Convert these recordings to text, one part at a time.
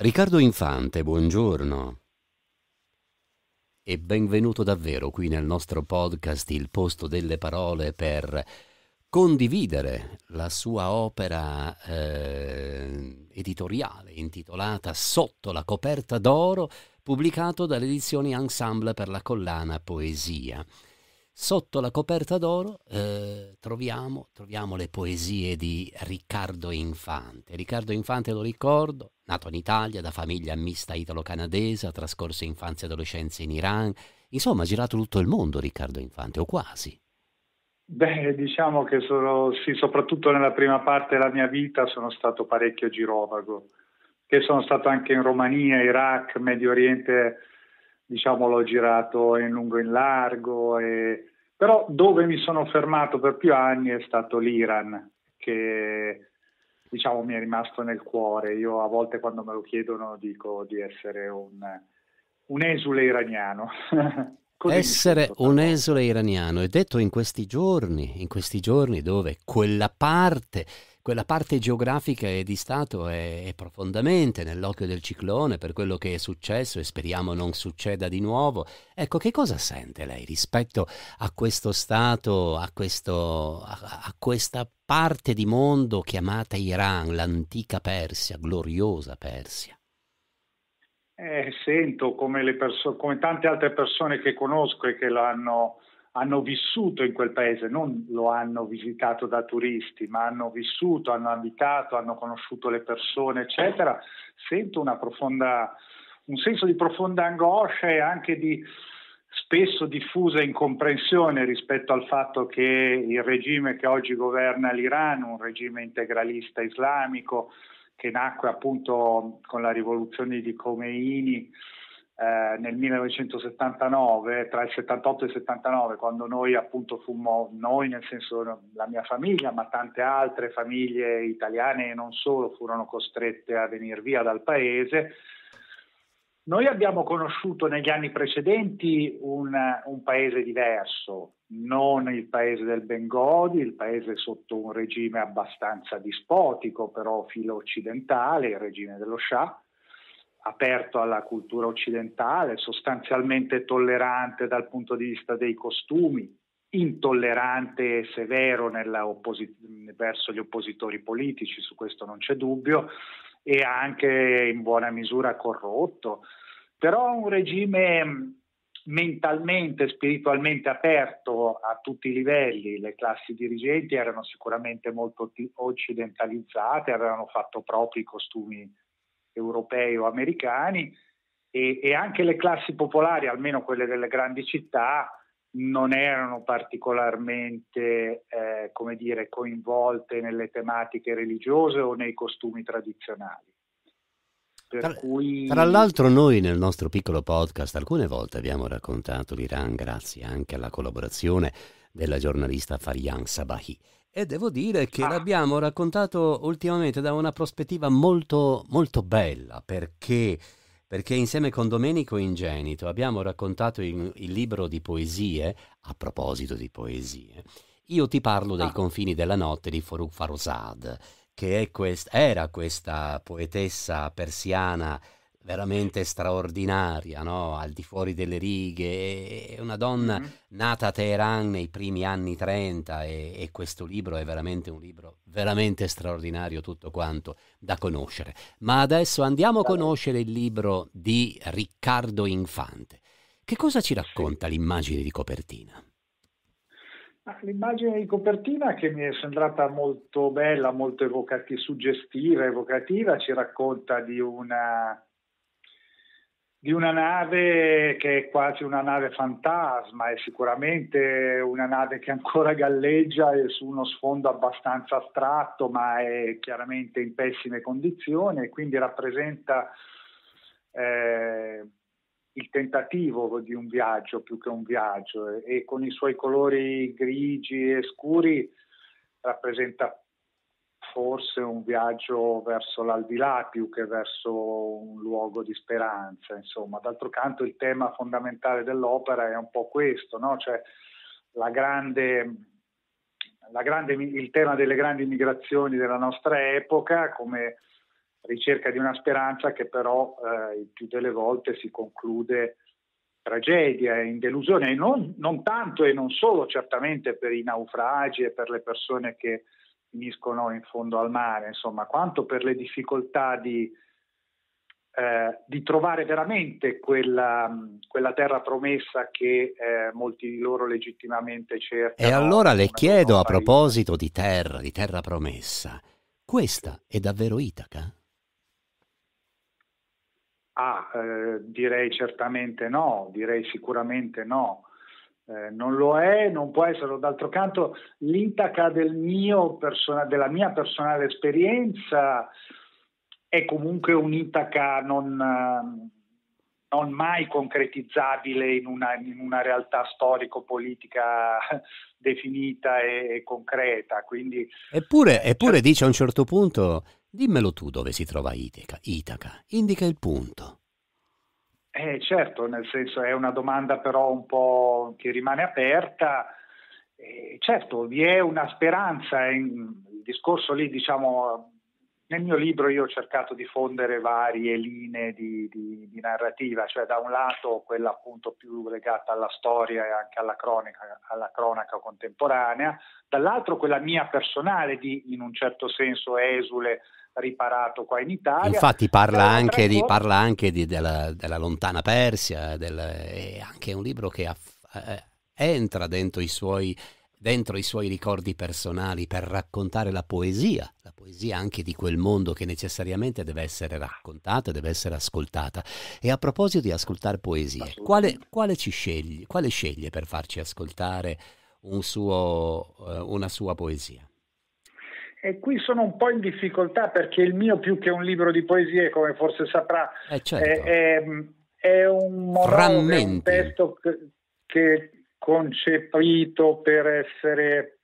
Riccardo Infante, buongiorno. E benvenuto davvero qui nel nostro podcast Il posto delle parole per condividere la sua opera eh, editoriale intitolata Sotto la coperta d'oro, pubblicato dalle edizioni Ensemble per la collana Poesia. Sotto la coperta d'oro eh, troviamo, troviamo, le poesie di Riccardo Infante. Riccardo Infante, lo ricordo, nato in Italia da famiglia mista italo-canadese, ha trascorso infanzia e adolescenza in Iran. Insomma, ha girato tutto il mondo Riccardo Infante, o quasi. Beh, diciamo che sono, sì, soprattutto nella prima parte della mia vita sono stato parecchio girovago, che sono stato anche in Romania, Iraq, Medio Oriente, diciamo l'ho girato in lungo e in largo, e... però dove mi sono fermato per più anni è stato l'Iran, che diciamo mi è rimasto nel cuore. Io a volte quando me lo chiedono dico di essere un, un esule iraniano. essere un esule iraniano è detto in questi giorni, in questi giorni dove quella parte quella parte geografica e di Stato è, è profondamente nell'occhio del ciclone per quello che è successo e speriamo non succeda di nuovo. Ecco, che cosa sente lei rispetto a questo Stato, a, questo, a, a questa parte di mondo chiamata Iran, l'antica Persia, gloriosa Persia? Eh, sento come, come, tante altre persone che conosco e che l'hanno hanno vissuto in quel paese, non lo hanno visitato da turisti, ma hanno vissuto, hanno abitato, hanno conosciuto le persone, eccetera, sento profonda, un senso di profonda angoscia e anche di spesso diffusa incomprensione rispetto al fatto che il regime che oggi governa l'Iran, un regime integralista islamico che nacque appunto con la rivoluzione di Khomeini, eh, nel 1979, tra il 78 e il 79, quando noi appunto fummo, noi nel senso la mia famiglia, ma tante altre famiglie italiane e non solo furono costrette a venire via dal paese, noi abbiamo conosciuto negli anni precedenti un, un, paese diverso, non il paese del Bengodi, il paese sotto un regime abbastanza dispotico, però filo occidentale, il regime dello Shah, aperto alla cultura occidentale, sostanzialmente tollerante dal punto di vista dei costumi, intollerante e severo opposit- verso gli oppositori politici, su questo non c'è dubbio, e anche in buona misura corrotto, però un regime mentalmente, spiritualmente aperto a tutti i livelli, le classi dirigenti erano sicuramente molto occidentalizzate, avevano fatto propri costumi europei o americani e, e anche le classi popolari, almeno quelle delle grandi città, non erano particolarmente eh, come dire, coinvolte nelle tematiche religiose o nei costumi tradizionali. Tra, cui... tra, l'altro noi nel nostro piccolo podcast alcune volte abbiamo raccontato l'Iran grazie anche alla collaborazione della giornalista Farian Sabahi. E devo dire che ah. l'abbiamo raccontato ultimamente da una prospettiva molto, molto bella, perché, perché insieme con Domenico Ingenito abbiamo raccontato il, il, libro di poesie, a proposito di poesie, io ti parlo dei ah. confini della notte di Farouk Farosad, che quest era questa poetessa persiana veramente straordinaria, no? al di fuori delle righe, è una donna mm-hmm. nata a Teheran nei primi anni 30 e, e, questo libro è veramente un libro veramente straordinario tutto quanto da conoscere. Ma adesso andiamo a conoscere il libro di Riccardo Infante. Che cosa ci racconta sì. l'immagine di copertina? L'immagine di copertina che mi è sembrata molto bella, molto evocativa, suggestiva, evocativa, ci racconta di una di una nave che è quasi una nave fantasma, è sicuramente una nave che ancora galleggia e su uno sfondo abbastanza astratto, ma è chiaramente in pessime condizioni e quindi rappresenta eh, il tentativo di un viaggio più che un viaggio e con i suoi colori grigi e scuri rappresenta forse un viaggio verso l'aldilà più che verso un luogo luogo di speranza. Insomma. D'altro canto il tema fondamentale dell'opera è un po' questo, no? cioè, la grande, la grande, il tema delle grandi migrazioni della nostra epoca come ricerca di una speranza che però eh, il più delle volte si conclude tragedia, e in delusione, e non, non, tanto e non solo certamente per i naufragi e per le persone che finiscono in fondo al mare, insomma, quanto per le difficoltà di eh, di trovare veramente quella, quella terra promessa che eh, molti di loro legittimamente cercano. E allora le chiedo a proposito di terra, di terra promessa, questa è davvero Itaca? Ah, eh, direi certamente no, direi sicuramente no. Eh, non lo è, non può essere. D'altro canto, l'Itaca del della mia personale esperienza è comunque un'Itaca non, non mai concretizzabile in una, in una, realtà storico-politica definita e, e concreta. Quindi, eppure, eh, eppure, cioè dice a un certo punto, dimmelo tu dove si trova Itaca, Itaca indica il punto. Eh, certo, nel senso è una domanda però un po' che rimane aperta. Eh, certo, vi è una speranza, eh, in, il discorso lì diciamo nel mio libro io ho cercato di fondere varie linee di, di, di, narrativa, cioè da un lato quella appunto più legata alla storia e anche alla cronaca, alla cronaca contemporanea, dall'altro quella mia personale di in un certo senso esule riparato qua in Italia. Infatti parla anche, di, parla anche di, della, della, lontana Persia, del, è anche un libro che aff, eh, eh entra dentro i suoi dentro i suoi ricordi personali per raccontare la poesia, la poesia anche di quel mondo che necessariamente deve essere raccontata, deve essere ascoltata. E a proposito di ascoltare poesie, quale, quale ci sceglie, quale sceglie per farci ascoltare un suo, eh, una sua poesia? E qui sono un po' in difficoltà perché il mio più che un libro di poesie, come forse saprà, eh certo. è, è, è, un, morale, un testo che, che concepito per essere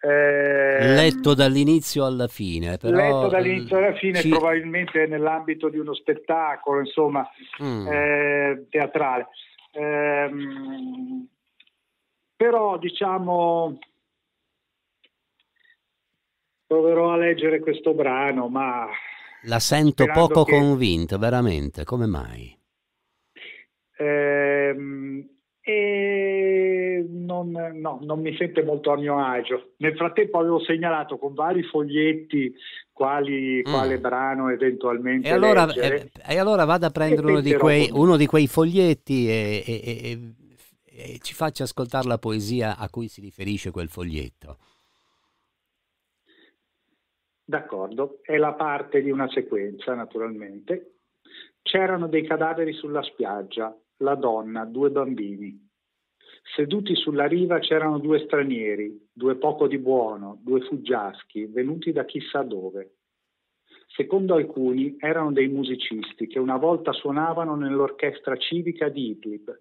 eh, letto dall'inizio alla fine, però, letto dall'inizio alla eh, fine, ci... probabilmente nell'ambito di uno spettacolo, insomma, mm. eh, teatrale. Eh, però diciamo proverò a leggere questo brano, ma la sento poco che... convinta, veramente, come mai? Ehm e non, no, non, mi sente molto a mio agio. Nel frattempo avevo segnalato con vari foglietti quali, mm. quale brano eventualmente. E allora, e, eh, e allora vado a prendere uno di, quei, uno di, quei, foglietti e, e, ci faccio ascoltare la poesia a cui si riferisce quel foglietto. D'accordo, è la parte di una sequenza naturalmente. C'erano dei cadaveri sulla spiaggia, la donna, due bambini. Seduti sulla riva c'erano due stranieri, due poco di buono, due fuggiaschi, venuti da chissà dove. Secondo alcuni erano dei musicisti che una volta suonavano nell'orchestra civica di Idlib,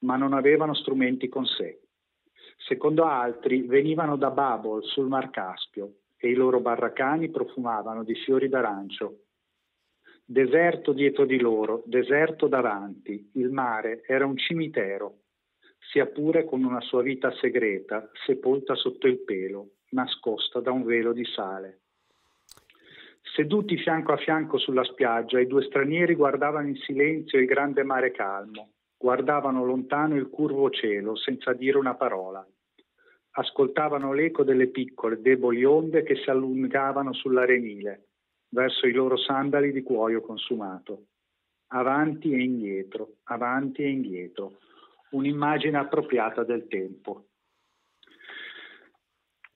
ma non avevano strumenti con sé. Secondo altri venivano da Babol sul Mar Caspio e i loro barracani profumavano di fiori d'arancio Deserto dietro di loro, deserto davanti, il mare era un cimitero, sia pure con una sua vita segreta, sepolta sotto il pelo, nascosta da un velo di sale. Seduti fianco a fianco sulla spiaggia, i due stranieri guardavano in silenzio il grande mare calmo, guardavano lontano il curvo cielo senza dire una parola. Ascoltavano l'eco delle piccole, deboli onde che si allungavano sull'arenile verso i loro sandali di cuoio consumato, avanti e indietro, avanti e indietro, un'immagine appropriata del tempo.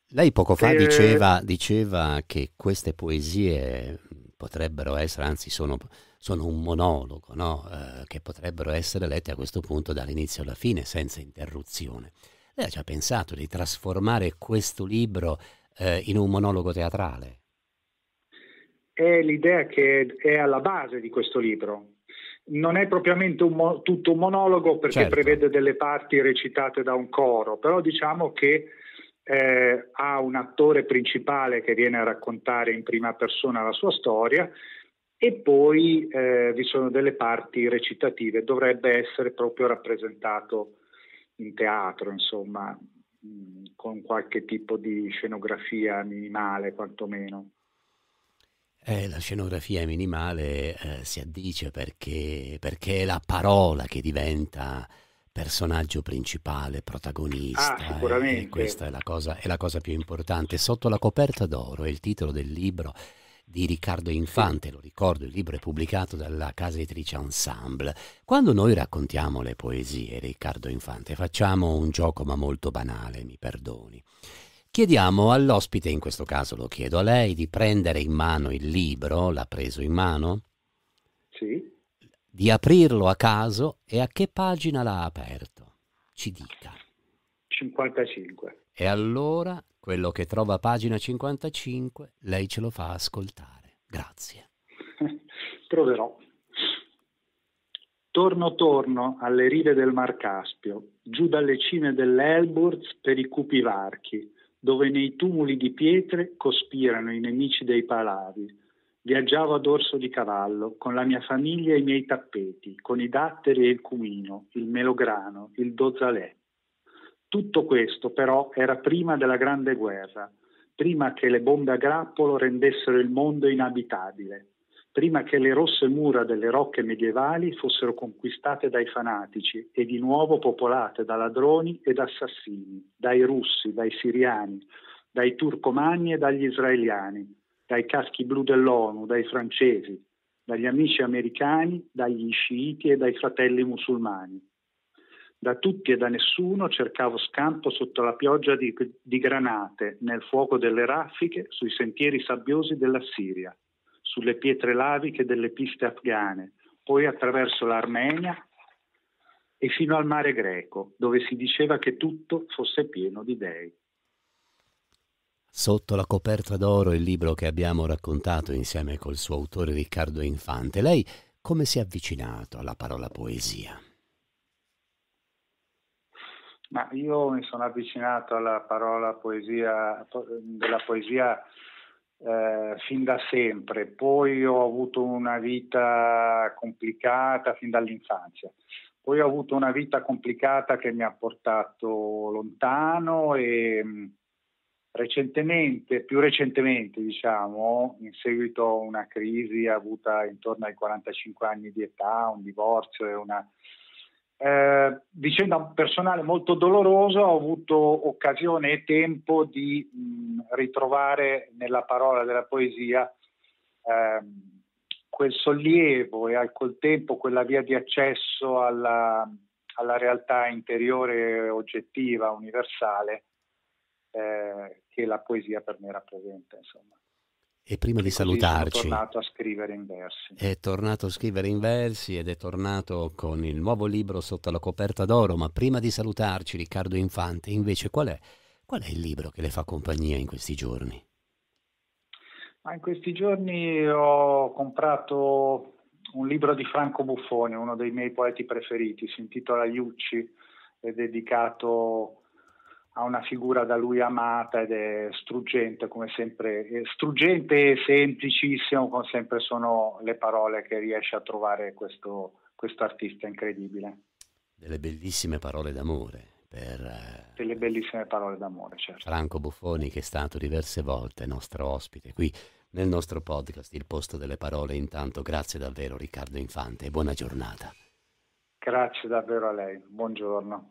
Lei poco fa eh... diceva, diceva, che queste poesie potrebbero essere, anzi sono, sono un monologo, no? eh, che potrebbero essere lette a questo punto dall'inizio alla fine senza interruzione. Lei ha già pensato di trasformare questo libro eh, in un monologo teatrale? è l'idea che è alla base di questo libro. Non è propriamente un mo- tutto un monologo perché certo. prevede delle parti recitate da un coro, però diciamo che eh, ha un attore principale che viene a raccontare in prima persona la sua storia e poi eh, vi sono delle parti recitative, dovrebbe essere proprio rappresentato in teatro, insomma, mh, mm, con qualche tipo di scenografia minimale quantomeno. Eh, la scenografia minimale eh, si addice perché, perché, è la parola che diventa personaggio principale, protagonista. Ah, eh, sicuramente. E questa è la, cosa, è la, cosa, più importante. Sotto la coperta d'oro è il titolo del libro di Riccardo Infante, lo ricordo, il libro è pubblicato dalla casa editrice Ensemble. Quando noi raccontiamo le poesie, Riccardo Infante, facciamo un gioco ma molto banale, mi perdoni. Chiediamo all'ospite, in questo caso lo chiedo a lei, di prendere in mano il libro, l'ha preso in mano? Sì. Di aprirlo a caso e a che pagina l'ha aperto? Ci dica. 55. E allora quello che trova a pagina 55 lei ce lo fa ascoltare. Grazie. Proverò. Torno, torno alle rive del Mar Caspio, giù dalle cime dell'Elburz per i cupi varchi dove nei tumuli di pietre cospirano i nemici dei palavi. Viaggiavo a dorso di cavallo, con la mia famiglia e i miei tappeti, con i datteri e il cumino, il melograno, il dozzalè. Tutto questo però era prima della Grande Guerra, prima che le bombe a grappolo rendessero il mondo inabitabile prima che le rosse mura delle rocche medievali fossero conquistate dai fanatici e di nuovo popolate da ladroni ed assassini, dai russi, dai siriani, dai turcomanni e dagli israeliani, dai caschi blu dell'ONU, dai francesi, dagli amici americani, dagli sciiti e dai fratelli musulmani. Da tutti e da nessuno cercavo scampo sotto la pioggia di, di granate, nel fuoco delle raffiche, sui sentieri sabbiosi della Siria sulle pietre laviche delle piste afghane, poi attraverso l'Armenia e fino al mare greco, dove si diceva che tutto fosse pieno di dei. Sotto la coperta d'oro il libro che abbiamo raccontato insieme col suo autore Riccardo Infante. Lei come si è avvicinato alla parola poesia? Ma io mi sono avvicinato alla parola poesia, della poesia eh, fin da sempre, poi ho avuto una vita complicata fin dall'infanzia, poi ho avuto una vita complicata che mi ha portato lontano e mm, recentemente, più recentemente diciamo, in seguito a una crisi avuta intorno ai 45 anni di età, un divorzio e una eh, vicenda personale molto dolorosa, ho avuto occasione e tempo di mh, mm, ritrovare nella parola della poesia ehm, quel sollievo e al contempo quella via di accesso alla, alla realtà interiore, oggettiva, universale, eh, che la poesia per me rappresenta. Insomma. E prima e di salutarci, È tornato a scrivere in versi. è tornato a scrivere in versi ed è tornato con il nuovo libro sotto la coperta d'oro, ma prima di salutarci Riccardo Infante, invece qual è, qual è il libro che le fa compagnia in questi giorni? Ma in questi giorni ho comprato un libro di Franco Buffoni, uno dei miei poeti preferiti, si intitola Iucci, è dedicato ha una figura da lui amata ed è struggente come sempre, struggente e semplicissimo come sempre sono le parole che riesce a trovare questo, questo artista incredibile. Delle bellissime parole d'amore per... Eh, delle bellissime parole d'amore, certo. Franco Buffoni che è stato diverse volte nostro ospite qui nel nostro podcast Il posto delle parole. Intanto grazie davvero Riccardo Infante e buona giornata. Grazie davvero a lei, buongiorno.